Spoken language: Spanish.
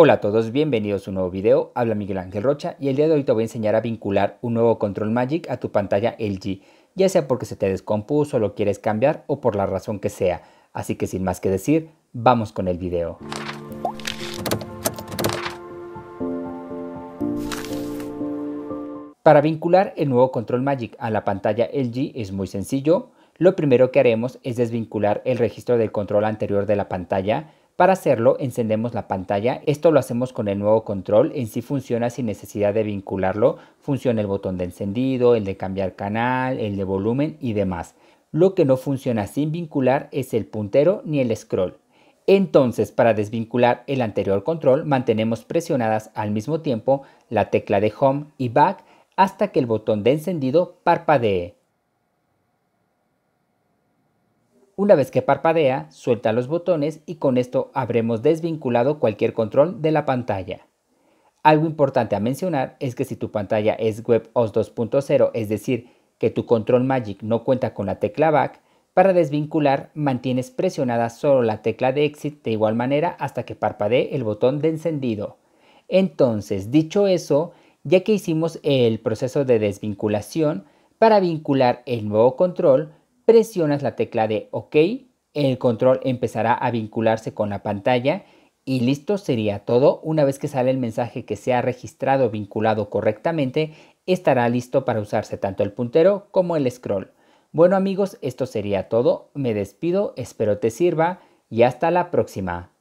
Hola a todos, bienvenidos a un nuevo video, habla Miguel Ángel Rocha y el día de hoy te voy a enseñar a vincular un nuevo Control Magic a tu pantalla LG, ya sea porque se te descompuso, lo quieres cambiar o por la razón que sea, así que sin más que decir, vamos con el video. Para vincular el nuevo Control Magic a la pantalla LG es muy sencillo, lo primero que haremos es desvincular el registro del control anterior de la pantalla para hacerlo, encendemos la pantalla. Esto lo hacemos con el nuevo control. En sí funciona sin necesidad de vincularlo. Funciona el botón de encendido, el de cambiar canal, el de volumen y demás. Lo que no funciona sin vincular es el puntero ni el scroll. Entonces, para desvincular el anterior control, mantenemos presionadas al mismo tiempo la tecla de Home y Back hasta que el botón de encendido parpadee. Una vez que parpadea, suelta los botones y con esto habremos desvinculado cualquier control de la pantalla. Algo importante a mencionar es que si tu pantalla es WebOS 2.0, es decir, que tu control Magic no cuenta con la tecla Back, para desvincular mantienes presionada solo la tecla de Exit de igual manera hasta que parpadee el botón de encendido. Entonces, dicho eso, ya que hicimos el proceso de desvinculación, para vincular el nuevo control, presionas la tecla de OK, el control empezará a vincularse con la pantalla y listo sería todo. Una vez que sale el mensaje que se ha registrado vinculado correctamente, estará listo para usarse tanto el puntero como el scroll. Bueno amigos, esto sería todo. Me despido, espero te sirva y hasta la próxima.